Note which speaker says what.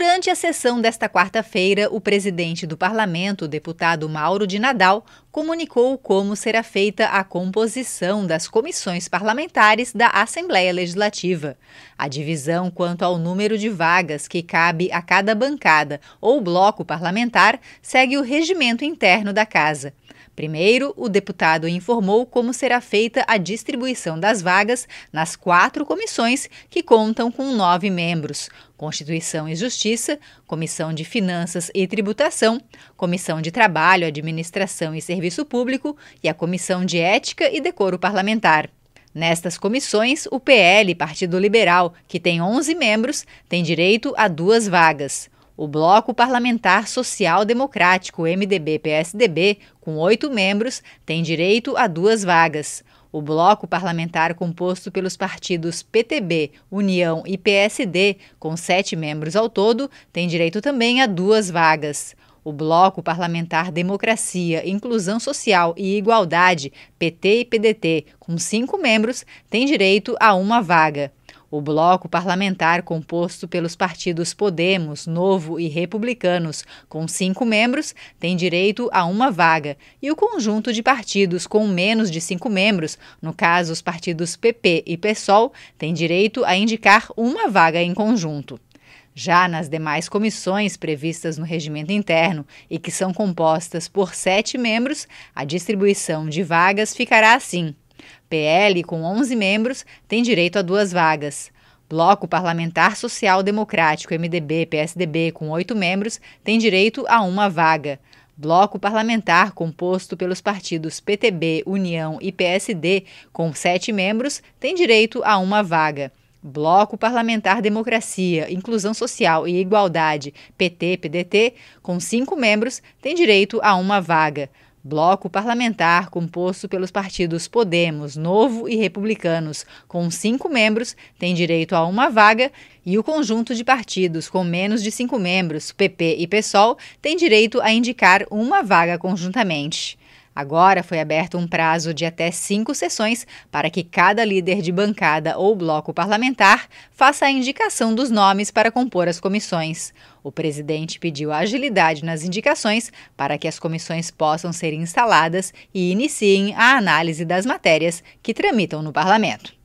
Speaker 1: Durante a sessão desta quarta-feira, o presidente do parlamento, o deputado Mauro de Nadal, comunicou como será feita a composição das comissões parlamentares da Assembleia Legislativa. A divisão quanto ao número de vagas que cabe a cada bancada ou bloco parlamentar segue o regimento interno da casa. Primeiro, o deputado informou como será feita a distribuição das vagas nas quatro comissões que contam com nove membros: Constituição e Justiça, Comissão de Finanças e Tributação, Comissão de Trabalho, Administração e Serviço Público e a Comissão de Ética e Decoro Parlamentar. Nestas comissões, o PL, Partido Liberal, que tem 11 membros, tem direito a duas vagas. O Bloco Parlamentar Social Democrático, MDB-PSDB, com oito membros, tem direito a duas vagas. O bloco parlamentar composto pelos partidos PTB, União e PSD, com sete membros ao todo, tem direito também a duas vagas. O Bloco Parlamentar Democracia, Inclusão Social e Igualdade, PT e PDT, com cinco membros, tem direito a uma vaga. O bloco parlamentar, composto pelos partidos Podemos, Novo e Republicanos, com cinco membros, tem direito a uma vaga, e o conjunto de partidos com menos de cinco membros, no caso os partidos PP e PSOL, tem direito a indicar uma vaga em conjunto. Já nas demais comissões previstas no regimento interno e que são compostas por sete membros, a distribuição de vagas ficará assim. PL, com 11 membros, tem direito a duas vagas. Bloco Parlamentar Social Democrático, MDB, PSDB, com oito membros, tem direito a uma vaga. Bloco parlamentar composto pelos partidos PTB, União e PSD, com sete membros, tem direito a uma vaga. Bloco Parlamentar Democracia, Inclusão Social e Igualdade, PT-PDT, com cinco membros, tem direito a uma vaga bloco parlamentar composto pelos partidos Podemos, Novo e Republicanos, com cinco membros, tem direito a uma vaga, e o conjunto de partidos com menos de cinco membros, PP e PSOL, tem direito a indicar uma vaga conjuntamente. Agora foi aberto um prazo de até cinco sessões para que cada líder de bancada ou bloco parlamentar faça a indicação dos nomes para compor as comissões. O presidente pediu agilidade nas indicações para que as comissões possam ser instaladas e iniciem a análise das matérias que tramitam no parlamento.